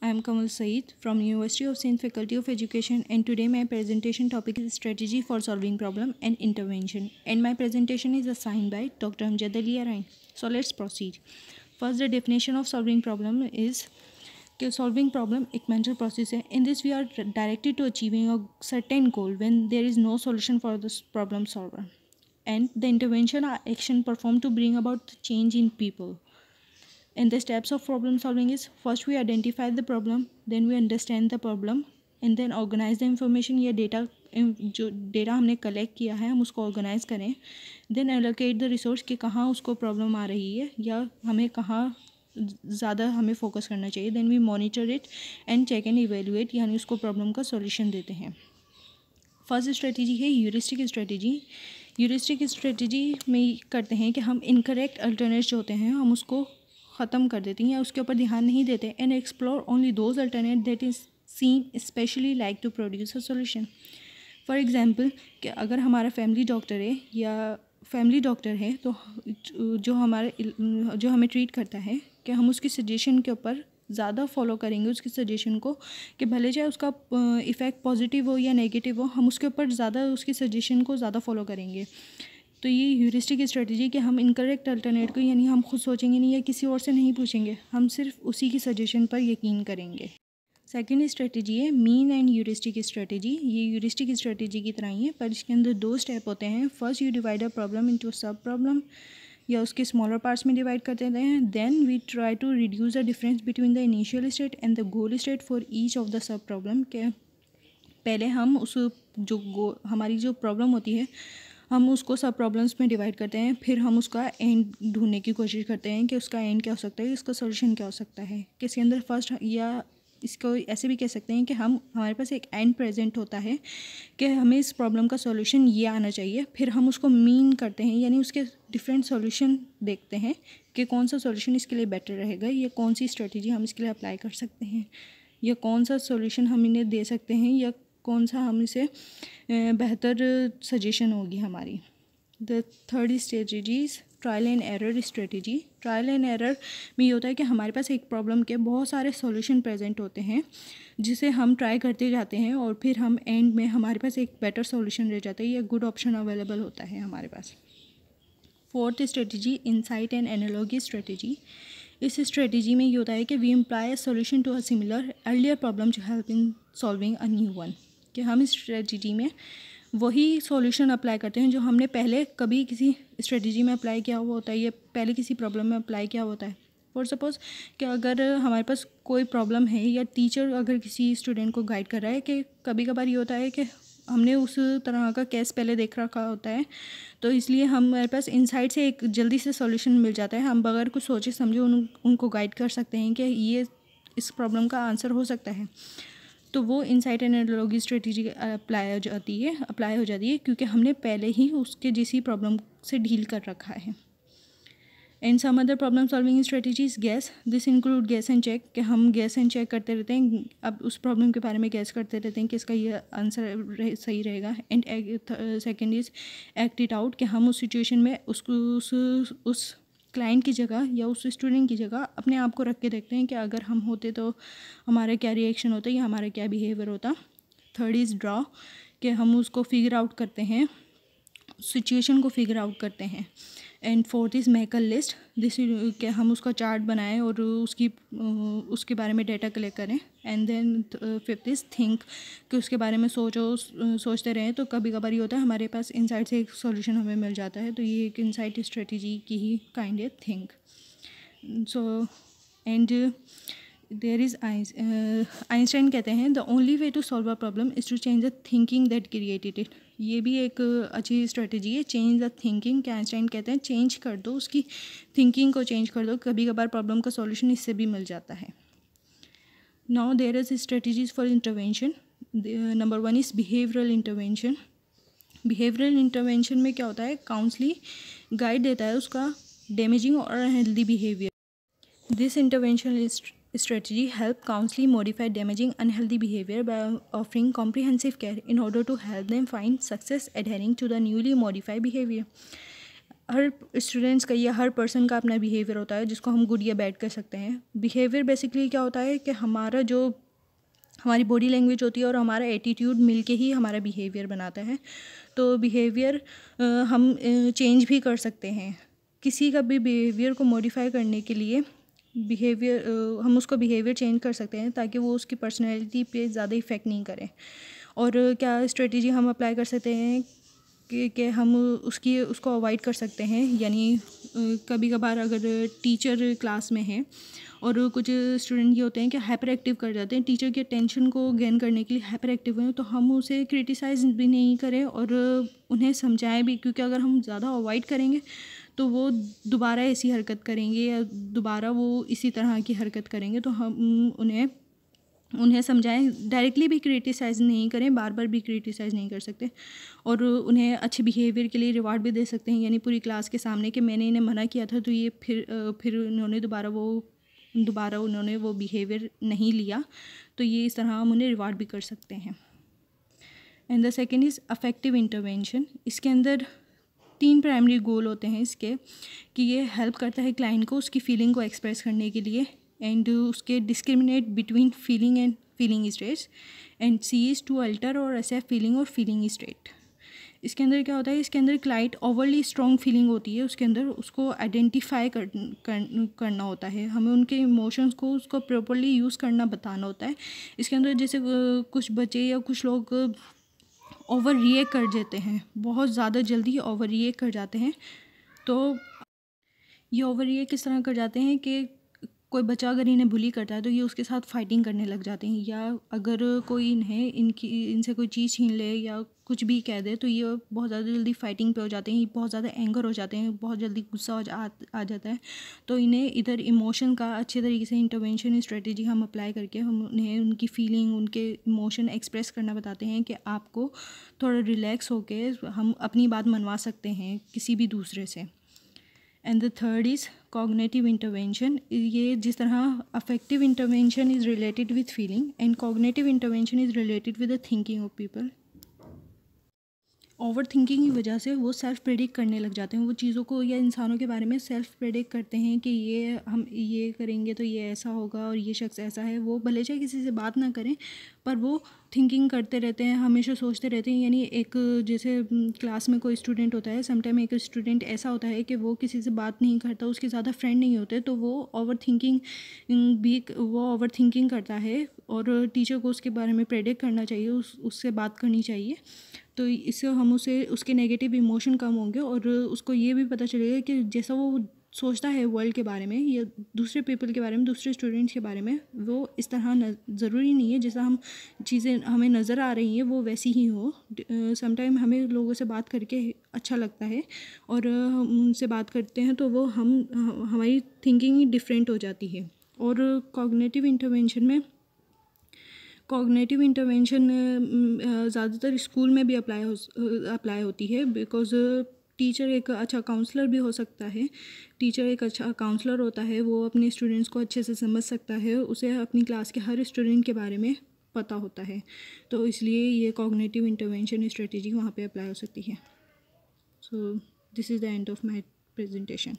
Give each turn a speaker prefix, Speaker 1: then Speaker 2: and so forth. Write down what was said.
Speaker 1: I am Kamal Saeed from University of Sindh Faculty of Education and today my presentation topic is strategy for solving problem and intervention and my presentation is assigned by Dr. Amjad Ali Arain. So let's proceed. First the definition of solving problem is solving problem a mental process In this we are directed to achieving a certain goal when there is no solution for this problem solver and the intervention are action performed to bring about change in people. and the steps of problem solving is first we identify the problem then we understand the problem and then organize the information या data जो data हमने collect किया है हम उसको organise करें then allocate the resource कि कहाँ उसको प्रॉब्लम आ रही है या हमें कहाँ ज़्यादा हमें फोकस करना चाहिए then we monitor it and check and evaluate यानी उसको प्रॉब्लम का सॉल्यूशन देते हैं फर्स्ट स्ट्रेटजी है यूरिस्टिक स्ट्रेटजी यूरिस्टिक स्ट्रेटजी में करते हैं कि हम इनकरेक्ट अल्टरनेट्स जो होते हैं हम उसको ख़त्म कर देती हैं या उसके ऊपर ध्यान नहीं देते and explore only those alternate that is seen specially like to produce a solution for example कि अगर हमारा फैमिली डॉक्टर है या फैमिली डॉक्टर है तो जो हमारे जो हमें ट्रीट करता है कि हम उसकी सजेशन के ऊपर ज़्यादा फॉलो करेंगे उसकी सजेशन को कि भले चाहे उसका इफ़ेक्ट पॉजिटिव हो या नेगेटिव हो हम उसके ऊपर ज़्यादा उसकी सजेशन को ज़्यादा फॉलो करेंगे तो ये ह्यूरिस्टिक स्ट्रेटजी कि हम इनकरेक्ट अल्टरनेट को यानी हम खुद सोचेंगे नहीं या किसी और से नहीं पूछेंगे हम सिर्फ उसी की सजेशन पर यकीन करेंगे सेकेंड स्ट्रेटजी है मीन एंड यूरिस्टिक स्ट्रेटजी ये यूरिस्टिक स्ट्रेटजी की तरह ही है पर इसके अंदर दो स्टेप होते हैं first you divide a problem into sub problem या उसके स्मॉलर पार्ट्स में डिवाइड कर देते हैं then we try to reduce the difference between the initial state and the goal state for each of the sub problem के पहले हम उस जो गो हमारी जो प्रॉब्लम होती है हम उसको सब प्रॉब्लम्स में डिवाइड करते हैं फिर हम उसका एंड ढूंढने की कोशिश करते हैं कि उसका एंड क्या हो सकता है इसका सोल्यूशन क्या हो सकता है किसके अंदर फर्स्ट या इसको ऐसे भी कह सकते हैं कि हम हमारे पास एक एंड प्रेजेंट होता है कि हमें इस प्रॉब्लम का सॉल्यूशन ये आना चाहिए फिर हम उसको मीन करते हैं यानी उसके डिफरेंट सॉल्यूशन देखते हैं कि कौन सा सॉल्यूशन इसके लिए बेटर रहेगा या कौन सी स्ट्रेटजी हम इसके लिए अप्लाई कर सकते हैं या कौन सा सॉल्यूशन हम इन्हें दे सकते हैं या कौन सा हम इसे बेहतर सजेशन होगी हमारी the third strategies trial and error strategy trial and error में ये होता है कि हमारे पास एक प्रॉब्लम के बहुत सारे सॉल्यूशन प्रेजेंट होते हैं जिसे हम ट्राई करते जाते हैं और फिर हम एंड में हमारे पास एक बेटर सॉल्यूशन रह जाता है या गुड ऑप्शन अवेलेबल होता है हमारे पास fourth strategy insight and analogy strategy इस स्ट्रेटजी में ये होता है कि we employ a solution to a similar earlier problem to help in solving a new one कि हम इस स्ट्रेटजी में वही सॉल्यूशन अप्लाई करते हैं जो हमने पहले कभी किसी स्ट्रेटजी में अप्लाई किया हुआ होता है या पहले किसी प्रॉब्लम में अप्लाई किया होता है फॉर सपोज़ कि अगर हमारे पास कोई प्रॉब्लम है या टीचर अगर किसी स्टूडेंट को गाइड कर रहा है कि कभी कभार ये होता है कि हमने उस तरह का केस पहले देख रखा होता है तो इसलिए हमारे पास इनसाइड से एक जल्दी से सॉल्यूशन मिल जाता है हम बगैर कुछ सोचे समझे उन उनको गाइड कर सकते हैं कि ये इस प्रॉब्लम का आंसर हो सकता है तो वो insight and analogy strategy apply हो जाती है अप्लाई हो जाती है क्योंकि हमने पहले ही उसके जिसी प्रॉब्लम से डील कर रखा है and some other problem solving strategies guess this include guess and check कि हम गैस एंड चेक करते रहते हैं अब उस प्रॉब्लम के बारे में गैस करते रहते हैं कि इसका ये आंसर रह, सही रहेगा and second is act it out कि हम उस सिचुएशन में उसको उस उस क्लाइंट की जगह या उस स्टूडेंट की जगह अपने आप को रख के देखते हैं कि अगर हम होते तो हमारा क्या रिएक्शन होता या हमारा क्या बिहेवियर होता थर्ड इज़ ड्रा कि हम उसको फिगर आउट करते हैं सिचुएशन को फिगर आउट करते हैं and fourth is make a list this हम उसका चार्ट बनाएं और उसकी uh, उसके बारे में डेटा कलेक्ट करें and then fifth is think कि उसके बारे में सोचो uh, सोचते रहें तो कभी कभार ये होता है हमारे पास इनसाइट से एक सॉल्यूशन हमें मिल जाता है तो ये एक इनसाइट स्ट्रेटजी की ही kind think so and there is Einstein कहते हैं the only way to solve a problem is to change the thinking that created it ये भी एक uh, अच्छी स्ट्रेटेजी है चेंज द थिंकिंग क्या आइंस्टाइन कहते हैं चेंज कर दो उसकी थिंकिंग को चेंज कर दो कभी कभार प्रॉब्लम का सॉल्यूशन इससे भी मिल जाता है now there is strategies for intervention number one is behavioural intervention behavioural intervention में क्या होता है काउंसलिंग गाइड देता है उसका डैमेजिंग और unhealthy behaviour this intervention is strategy help counseling modify damaging unhealthy behavior by offering comprehensive care in order to help them find success adhering to the newly modified behavior हर students का या हर person का अपना behaviour होता है जिसको हम good या बैड कह सकते हैं बिहेवियर बेसिकली क्या होता है कि हमारा जो हमारी बॉडी लैंग्वेज होती है और हमारा एटीट्यूड मिलके ही हमारा बिहेवियर बनाता है तो बिहेवियर हम चेंज भी कर सकते हैं किसी का भी बिहेवियर को मॉडिफाई करने के लिए बिहेवियर हम उसका बिहेवियर चेंज कर सकते हैं ताकि वो उसकी पर्सनैलिटी पे ज़्यादा इफ़ेक्ट नहीं करें और क्या स्ट्रेटजी हम अप्लाई कर सकते हैं कि, कि हम उसकी उसको अवॉइड कर सकते हैं यानी कभी कभार अगर टीचर क्लास में है और कुछ स्टूडेंट ये होते हैं कि हाइपर एक्टिव कर जाते हैं टीचर के अटेंशन को गेन करने के लिए हाइपर एक्टिव हैं तो हम उसे क्रिटिसाइज भी नहीं करें और उन्हें समझाएं भी क्योंकि अगर हम ज़्यादा अवॉइड करेंगे तो वो दोबारा ऐसी हरकत करेंगे या दोबारा वो इसी तरह की हरकत करेंगे तो हम उन्हें उन्हें समझाएं डायरेक्टली भी क्रिटिसाइज़ नहीं करें बार बार भी क्रिटिसाइज़ नहीं कर सकते और उन्हें अच्छे बिहेवियर के लिए रिवार्ड भी दे सकते हैं यानी पूरी क्लास के सामने कि मैंने इन्हें मना किया था तो ये फिर फिर उन्होंने दोबारा वो दोबारा उन्होंने वो बिहेवियर नहीं लिया तो ये इस तरह हम उन्हें रिवार्ड भी कर सकते हैं and the second is affective intervention इसके अंदर तीन प्राइमरी गोल होते हैं इसके कि ये हेल्प करता है क्लाइंट को उसकी फीलिंग को एक्सप्रेस करने के लिए एंड उसके discriminate between feeling and feeling state and C is to alter or as feeling or feeling state इसके अंदर क्या होता है इसके अंदर क्लाइंट ओवरली स्ट्रॉन्ग फीलिंग होती है उसके अंदर उसको आइडेंटिफाई कर, कर करना होता है हमें उनके इमोशंस को उसको प्रॉपरली यूज़ करना बताना होता है इसके अंदर जैसे कुछ बच्चे या कुछ लोग ओवर रिएक्ट कर देते हैं बहुत ज़्यादा जल्दी ओवर रिएक्ट कर जाते हैं तो ये ओवर रिएक्ट किस तरह कर जाते हैं कि कोई बच्चा अगर इन्हें भुली करता है तो ये उसके साथ फाइटिंग करने लग जाते हैं या अगर कोई इन्हें इनकी इनसे कोई चीज़ छीन ले या कुछ भी कह दे तो ये बहुत ज़्यादा जल्दी फाइटिंग पे हो जाते हैं बहुत ज़्यादा एंगर हो जाते हैं बहुत जल्दी गुस्सा जा आ जाता है तो इन्हें इधर इमोशन का अच्छे तरीके से इंटरवेंशन स्ट्रेटेजी हम अप्लाई करके हम उन्हें उनकी फीलिंग उनके इमोशन एक्सप्रेस करना बताते हैं कि आपको थोड़ा रिलैक्स होकर हम अपनी बात मनवा सकते हैं किसी भी दूसरे से and the third is cognitive intervention ये जिस तरह affective intervention is related with feeling and cognitive intervention is related with the thinking of people over thinking की वजह से वो सेल्फ प्रेडिक्ट करने लग जाते हैं वो चीज़ों को या इंसानों के बारे में सेल्फ प्रेडिक्ट करते हैं कि ये हम ये करेंगे तो ये ऐसा होगा और ये शख्स ऐसा है वो भले चाहे किसी से बात ना करें पर वो थिंकिंग करते रहते हैं हमेशा सोचते रहते हैं यानी एक जैसे क्लास हम्म, में कोई स्टूडेंट होता है समटाइम एक स्टूडेंट ऐसा होता है कि वो किसी से बात नहीं करता उसके ज़्यादा फ्रेंड नहीं होते तो वो ओवर थिंकिंग हम्म, भी वो ओवर थिंकिंग करता है और टीचर को उसके बारे में प्रेडिक्ट करना चाहिए उस उससे बात करनी चाहिए तो इससे हम उसे उसके नेगेटिव इमोशन कम होंगे और उसको ये भी पता चलेगा कि जैसा वो सोचता है वर्ल्ड के बारे में या दूसरे पीपल के बारे में दूसरे स्टूडेंट्स के बारे में वो इस तरह ज़रूरी नहीं है जैसा हम चीज़ें हमें नज़र आ रही हैं वो वैसी ही हो समटाइम हमें लोगों से बात करके अच्छा लगता है और हम उनसे बात करते हैं तो वो हम हमारी थिंकिंग ही डिफरेंट हो जाती है और कॉग्नेटिव इंटरवेंशन में cognitive intervention uh, mm, uh, ज़्यादातर स्कूल में भी अप्लाई हो अप्लाई uh, होती है बिकॉज टीचर एक अच्छा काउंसलर भी हो सकता है टीचर एक अच्छा काउंसलर होता है वो अपने स्टूडेंट्स को अच्छे से समझ सकता है उसे अपनी क्लास के हर स्टूडेंट के बारे में पता होता है तो इसलिए ये कॉग्नेटिव इंटरवेंशन स्ट्रेटेजी वहाँ पे अप्लाई हो सकती है so this is the end of my presentation